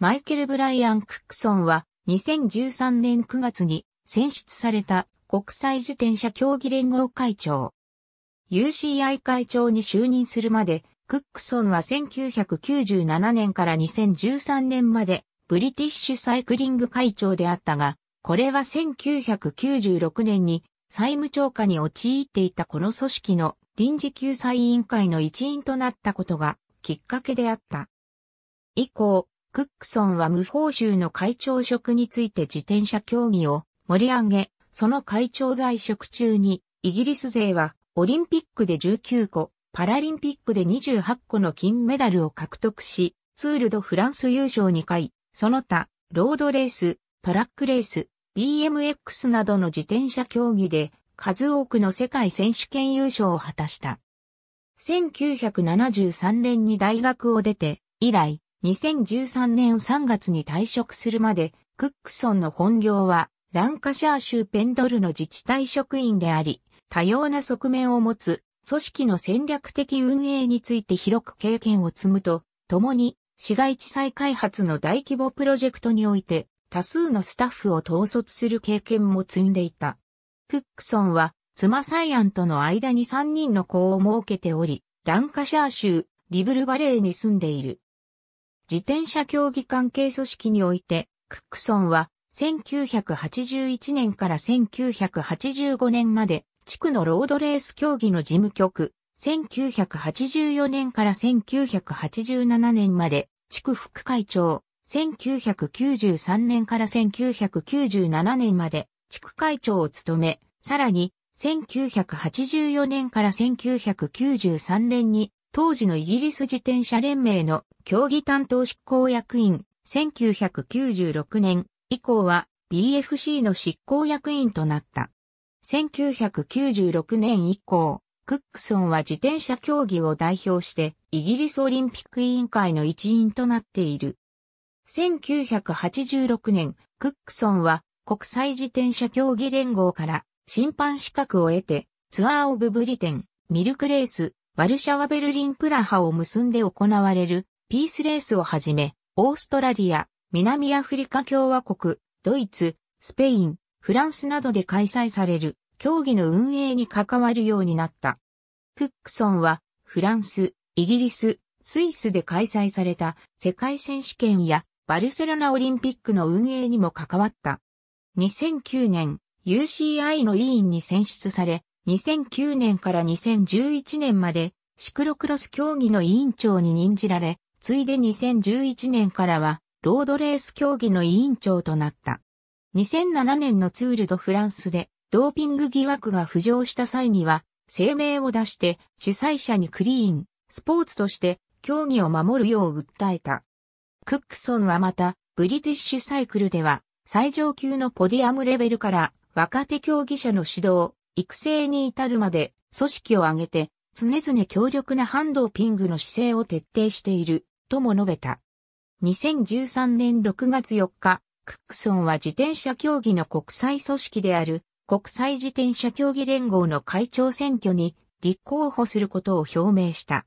マイケル・ブライアン・クックソンは2013年9月に選出された国際自転車競技連合会長。UCI 会長に就任するまで、クックソンは1997年から2013年までブリティッシュサイクリング会長であったが、これは1996年に債務超過に陥っていたこの組織の臨時救済委員会の一員となったことがきっかけであった。以降、クックソンは無報酬の会長職について自転車競技を盛り上げ、その会長在職中に、イギリス勢はオリンピックで19個、パラリンピックで28個の金メダルを獲得し、ツールドフランス優勝2回、その他、ロードレース、トラックレース、BMX などの自転車競技で数多くの世界選手権優勝を果たした。1973年に大学を出て、以来、2013年3月に退職するまで、クックソンの本業は、ランカシャー州ペンドルの自治体職員であり、多様な側面を持つ、組織の戦略的運営について広く経験を積むと、共に、市街地再開発の大規模プロジェクトにおいて、多数のスタッフを統率する経験も積んでいた。クックソンは、妻サイアンとの間に3人の子を設けており、ランカシャー州、リブルバレーに住んでいる。自転車競技関係組織において、クックソンは1981年から1985年まで地区のロードレース競技の事務局、1984年から1987年まで地区副会長、1993年から1997年まで地区会長を務め、さらに1984年から1993年に当時のイギリス自転車連盟の競技担当執行役員、1996年以降は BFC の執行役員となった。1996年以降、クックソンは自転車競技を代表してイギリスオリンピック委員会の一員となっている。1986年、クックソンは国際自転車競技連合から審判資格を得てツアーオブブリテン、ミルクレース、ワルシャワベルリンプラハを結んで行われるピースレースをはじめ、オーストラリア、南アフリカ共和国、ドイツ、スペイン、フランスなどで開催される競技の運営に関わるようになった。クックソンはフランス、イギリス、スイスで開催された世界選手権やバルセロナオリンピックの運営にも関わった。2009年 UCI の委員に選出され、2009年から2011年までシクロクロス競技の委員長に任じられ、ついで2011年からはロードレース競技の委員長となった。2007年のツールドフランスでドーピング疑惑が浮上した際には声明を出して主催者にクリーン、スポーツとして競技を守るよう訴えた。クックソンはまたブリティッシュサイクルでは最上級のポディアムレベルから若手競技者の指導、育成に至るまで組織を挙げて常々強力なハンドーピングの姿勢を徹底しているとも述べた。2013年6月4日、クックソンは自転車競技の国際組織である国際自転車競技連合の会長選挙に立候補することを表明した。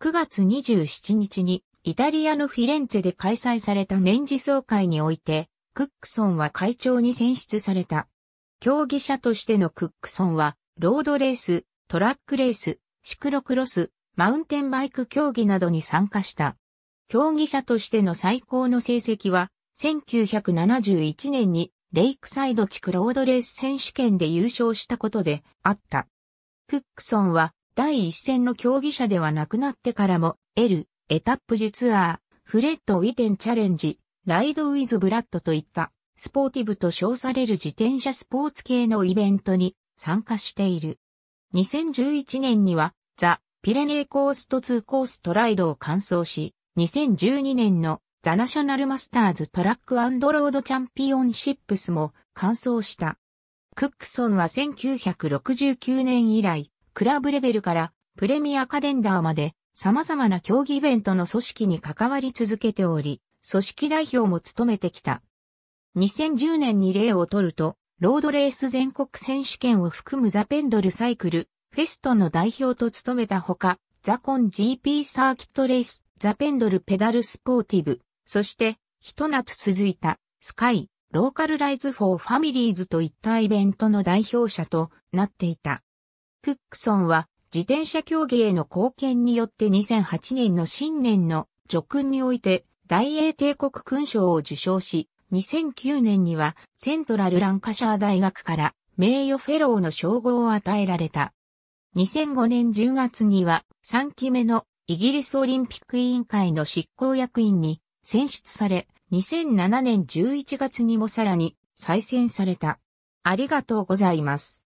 9月27日にイタリアのフィレンツェで開催された年次総会において、クックソンは会長に選出された。競技者としてのクックソンは、ロードレース、トラックレース、シクロクロス、マウンテンバイク競技などに参加した。競技者としての最高の成績は、1971年にレイクサイド地区ロードレース選手権で優勝したことであった。クックソンは第一線の競技者ではなくなってからも L、エタップジツアー、フレッド・ウィテンチャレンジ、ライド・ウィズ・ブラッドといったスポーティブと称される自転車スポーツ系のイベントに参加している。2011年には、ザ・ピレネーコースト2コーストライドを完走し、2012年のザ・ナショナルマスターズトラックロードチャンピオンシップスも完走した。クックソンは1969年以来、クラブレベルからプレミアカレンダーまで様々な競技イベントの組織に関わり続けており、組織代表も務めてきた。2010年に例をとると、ロードレース全国選手権を含むザ・ペンドルサイクル、フェストの代表と務めたほか、ザコン GP サーキットレース、ザペンドルペダルスポーティブ、そして、一夏続いた、スカイ、ローカルライズ・フォー・ファミリーズといったイベントの代表者となっていた。クックソンは、自転車競技への貢献によって2008年の新年の叙勲において、大英帝国勲章を受章し、2009年にはセントラルランカシャー大学から名誉フェローの称号を与えられた。2005年10月には3期目のイギリスオリンピック委員会の執行役員に選出され、2007年11月にもさらに再選された。ありがとうございます。